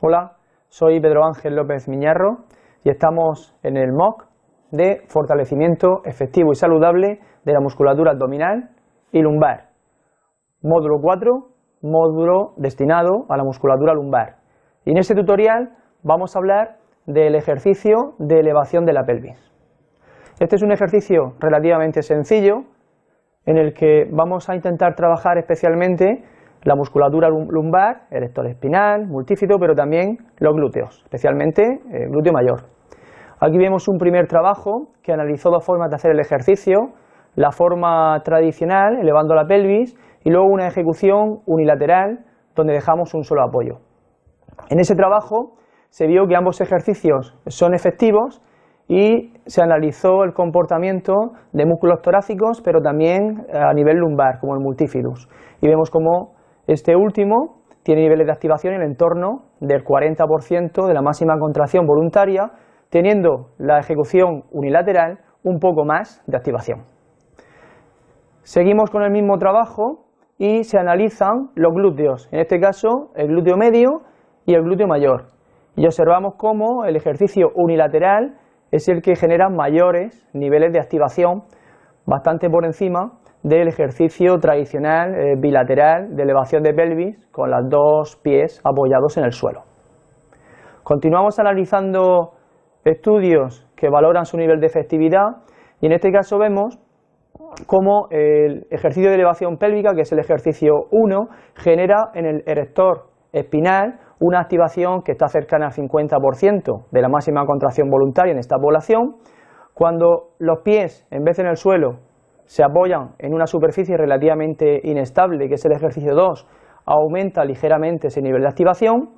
Hola, soy Pedro Ángel López Miñarro y estamos en el MOOC de fortalecimiento efectivo y saludable de la musculatura abdominal y lumbar. Módulo 4, módulo destinado a la musculatura lumbar. Y en este tutorial vamos a hablar del ejercicio de elevación de la pelvis. Este es un ejercicio relativamente sencillo en el que vamos a intentar trabajar especialmente la musculatura lumbar, el espinal, multífido, pero también los glúteos, especialmente el eh, glúteo mayor. Aquí vemos un primer trabajo que analizó dos formas de hacer el ejercicio, la forma tradicional, elevando la pelvis, y luego una ejecución unilateral donde dejamos un solo apoyo. En ese trabajo se vio que ambos ejercicios son efectivos y se analizó el comportamiento de músculos torácicos, pero también eh, a nivel lumbar, como el multifidus. Y vemos cómo este último tiene niveles de activación en el entorno del 40% de la máxima contracción voluntaria, teniendo la ejecución unilateral un poco más de activación. Seguimos con el mismo trabajo y se analizan los glúteos, en este caso el glúteo medio y el glúteo mayor. Y observamos cómo el ejercicio unilateral es el que genera mayores niveles de activación, bastante por encima del ejercicio tradicional eh, bilateral de elevación de pelvis con los dos pies apoyados en el suelo. Continuamos analizando estudios que valoran su nivel de efectividad y en este caso vemos cómo el ejercicio de elevación pélvica, que es el ejercicio 1, genera en el erector espinal una activación que está cercana al 50% de la máxima contracción voluntaria en esta población, cuando los pies, en vez en el suelo, se apoyan en una superficie relativamente inestable, que es el ejercicio 2, aumenta ligeramente ese nivel de activación,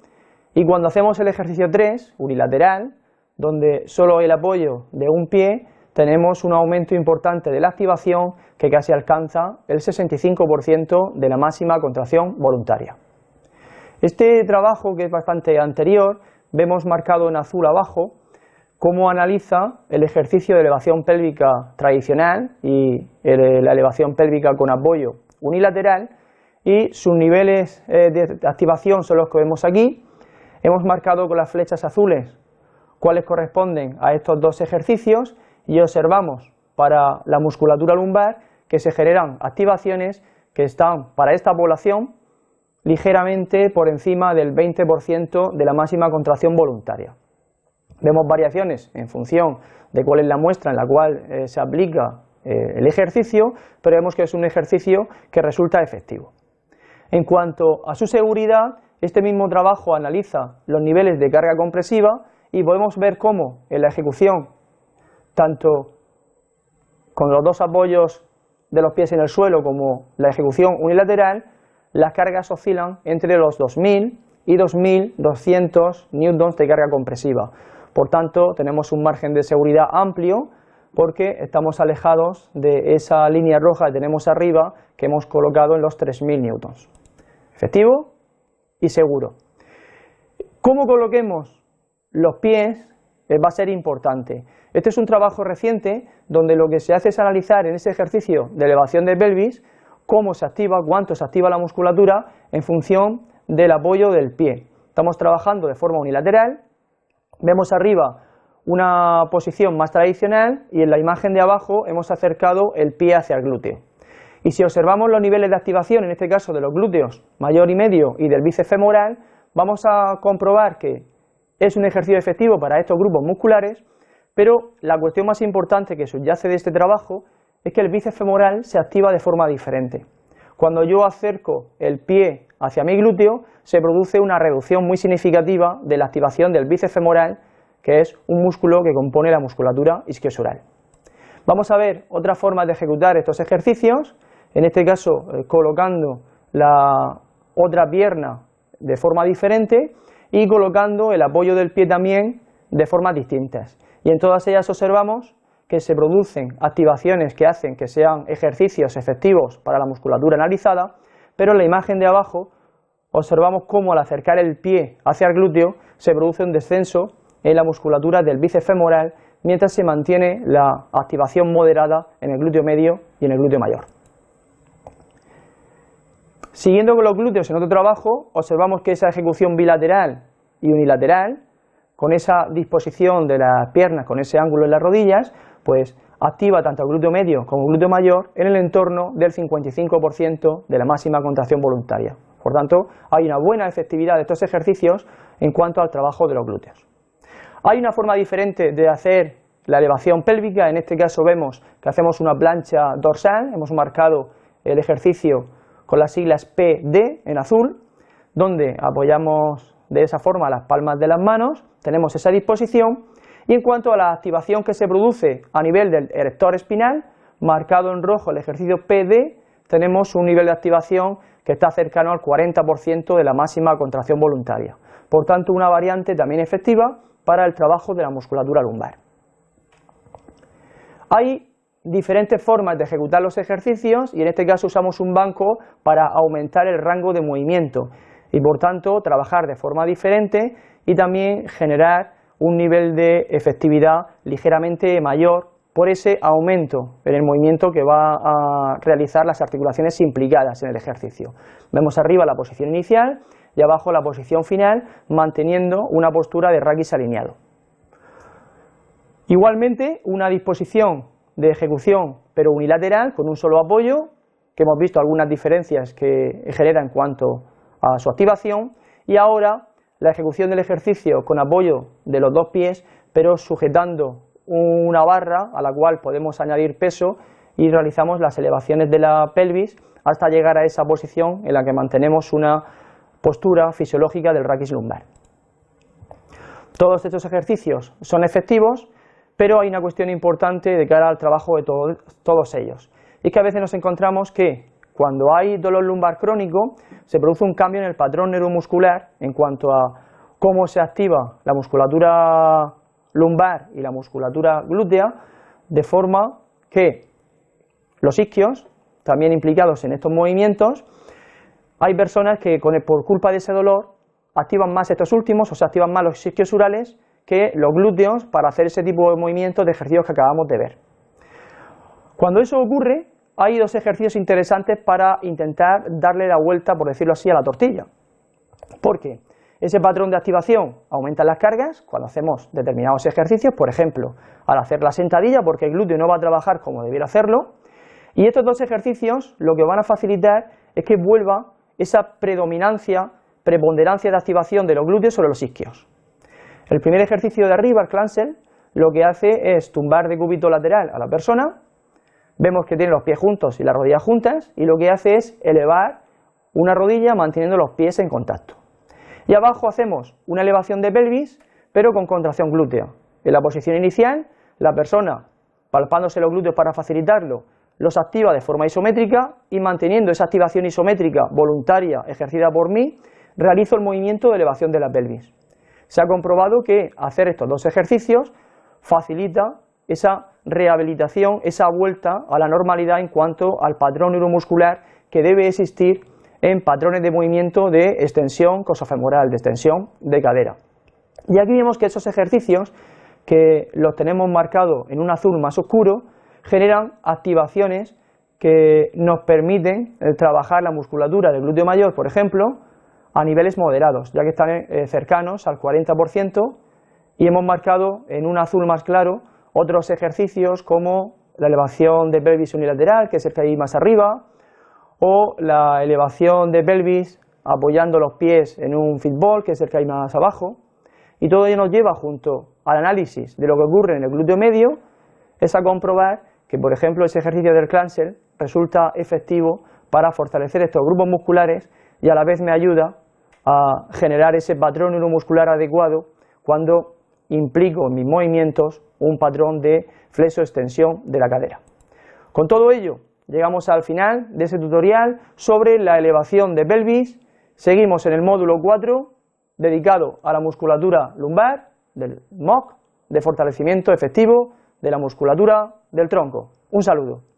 y cuando hacemos el ejercicio 3, unilateral, donde solo el apoyo de un pie, tenemos un aumento importante de la activación que casi alcanza el 65% de la máxima contracción voluntaria. Este trabajo, que es bastante anterior, vemos marcado en azul abajo cómo analiza el ejercicio de elevación pélvica tradicional y eh, la elevación pélvica con apoyo unilateral y sus niveles eh, de activación son los que vemos aquí. Hemos marcado con las flechas azules cuáles corresponden a estos dos ejercicios y observamos para la musculatura lumbar que se generan activaciones que están para esta población ligeramente por encima del 20% de la máxima contracción voluntaria. Vemos variaciones en función de cuál es la muestra en la cual eh, se aplica eh, el ejercicio, pero vemos que es un ejercicio que resulta efectivo. En cuanto a su seguridad, este mismo trabajo analiza los niveles de carga compresiva y podemos ver cómo en la ejecución, tanto con los dos apoyos de los pies en el suelo como la ejecución unilateral, las cargas oscilan entre los 2.000 y 2.200 newtons de carga compresiva. Por tanto, tenemos un margen de seguridad amplio porque estamos alejados de esa línea roja que tenemos arriba que hemos colocado en los 3.000 newtons. Efectivo y seguro. ¿Cómo coloquemos los pies? Eh, va a ser importante. Este es un trabajo reciente donde lo que se hace es analizar en ese ejercicio de elevación del pelvis cómo se activa, cuánto se activa la musculatura en función del apoyo del pie. Estamos trabajando de forma unilateral Vemos arriba una posición más tradicional y en la imagen de abajo hemos acercado el pie hacia el glúteo. Y si observamos los niveles de activación, en este caso de los glúteos mayor y medio y del bíceps femoral, vamos a comprobar que es un ejercicio efectivo para estos grupos musculares, pero la cuestión más importante que subyace de este trabajo es que el bíceps femoral se activa de forma diferente. Cuando yo acerco el pie hacia mi glúteo, se produce una reducción muy significativa de la activación del bíceps femoral, que es un músculo que compone la musculatura isquiosural. Vamos a ver otras formas de ejecutar estos ejercicios, en este caso eh, colocando la otra pierna de forma diferente y colocando el apoyo del pie también de formas distintas. Y en todas ellas observamos que se producen activaciones que hacen que sean ejercicios efectivos para la musculatura analizada, pero en la imagen de abajo observamos cómo al acercar el pie hacia el glúteo se produce un descenso en la musculatura del bíceps femoral mientras se mantiene la activación moderada en el glúteo medio y en el glúteo mayor. Siguiendo con los glúteos en otro trabajo, observamos que esa ejecución bilateral y unilateral, con esa disposición de las piernas, con ese ángulo en las rodillas, pues activa tanto el glúteo medio como el glúteo mayor en el entorno del 55% de la máxima contracción voluntaria. Por tanto, hay una buena efectividad de estos ejercicios en cuanto al trabajo de los glúteos. Hay una forma diferente de hacer la elevación pélvica, en este caso vemos que hacemos una plancha dorsal, hemos marcado el ejercicio con las siglas PD en azul, donde apoyamos de esa forma las palmas de las manos, tenemos esa disposición y en cuanto a la activación que se produce a nivel del erector espinal, marcado en rojo el ejercicio PD, tenemos un nivel de activación que está cercano al 40% de la máxima contracción voluntaria. Por tanto, una variante también efectiva para el trabajo de la musculatura lumbar. Hay diferentes formas de ejecutar los ejercicios y en este caso usamos un banco para aumentar el rango de movimiento y por tanto trabajar de forma diferente y también generar un nivel de efectividad ligeramente mayor por ese aumento en el movimiento que va a realizar las articulaciones implicadas en el ejercicio. Vemos arriba la posición inicial y abajo la posición final, manteniendo una postura de raquis alineado. Igualmente, una disposición de ejecución, pero unilateral, con un solo apoyo, que hemos visto algunas diferencias que genera en cuanto a su activación, y ahora la ejecución del ejercicio con apoyo de los dos pies, pero sujetando una barra a la cual podemos añadir peso y realizamos las elevaciones de la pelvis hasta llegar a esa posición en la que mantenemos una postura fisiológica del raquis lumbar. Todos estos ejercicios son efectivos, pero hay una cuestión importante de cara al trabajo de todos ellos. Y es que a veces nos encontramos que cuando hay dolor lumbar crónico, se produce un cambio en el patrón neuromuscular en cuanto a cómo se activa la musculatura lumbar y la musculatura glútea, de forma que los isquios, también implicados en estos movimientos, hay personas que por culpa de ese dolor activan más estos últimos, o se activan más los isquios urales que los glúteos para hacer ese tipo de movimientos de ejercicios que acabamos de ver. Cuando eso ocurre, hay dos ejercicios interesantes para intentar darle la vuelta, por decirlo así, a la tortilla. Porque ese patrón de activación aumenta las cargas cuando hacemos determinados ejercicios, por ejemplo, al hacer la sentadilla, porque el glúteo no va a trabajar como debiera hacerlo. Y estos dos ejercicios lo que van a facilitar es que vuelva esa predominancia, preponderancia de activación de los glúteos sobre los isquios. El primer ejercicio de arriba, el clansel, lo que hace es tumbar de cúbito lateral a la persona Vemos que tiene los pies juntos y las rodillas juntas y lo que hace es elevar una rodilla manteniendo los pies en contacto. Y abajo hacemos una elevación de pelvis pero con contracción glútea. En la posición inicial la persona palpándose los glúteos para facilitarlo los activa de forma isométrica y manteniendo esa activación isométrica voluntaria ejercida por mí, realizo el movimiento de elevación de la pelvis. Se ha comprobado que hacer estos dos ejercicios facilita esa rehabilitación, esa vuelta a la normalidad en cuanto al patrón neuromuscular que debe existir en patrones de movimiento de extensión cosofemoral, de extensión de cadera. Y aquí vemos que esos ejercicios, que los tenemos marcados en un azul más oscuro, generan activaciones que nos permiten eh, trabajar la musculatura del glúteo mayor, por ejemplo, a niveles moderados, ya que están eh, cercanos al 40% y hemos marcado en un azul más claro otros ejercicios como la elevación de pelvis unilateral, que es el que hay más arriba, o la elevación de pelvis apoyando los pies en un fitball que es el que hay más abajo. Y todo ello nos lleva junto al análisis de lo que ocurre en el glúteo medio, es a comprobar que, por ejemplo, ese ejercicio del clánsel resulta efectivo para fortalecer estos grupos musculares y a la vez me ayuda a generar ese patrón neuromuscular adecuado cuando implico en mis movimientos un patrón de flexo-extensión de la cadera. Con todo ello, llegamos al final de este tutorial sobre la elevación de pelvis. Seguimos en el módulo 4, dedicado a la musculatura lumbar, del MOC, de fortalecimiento efectivo de la musculatura del tronco. Un saludo.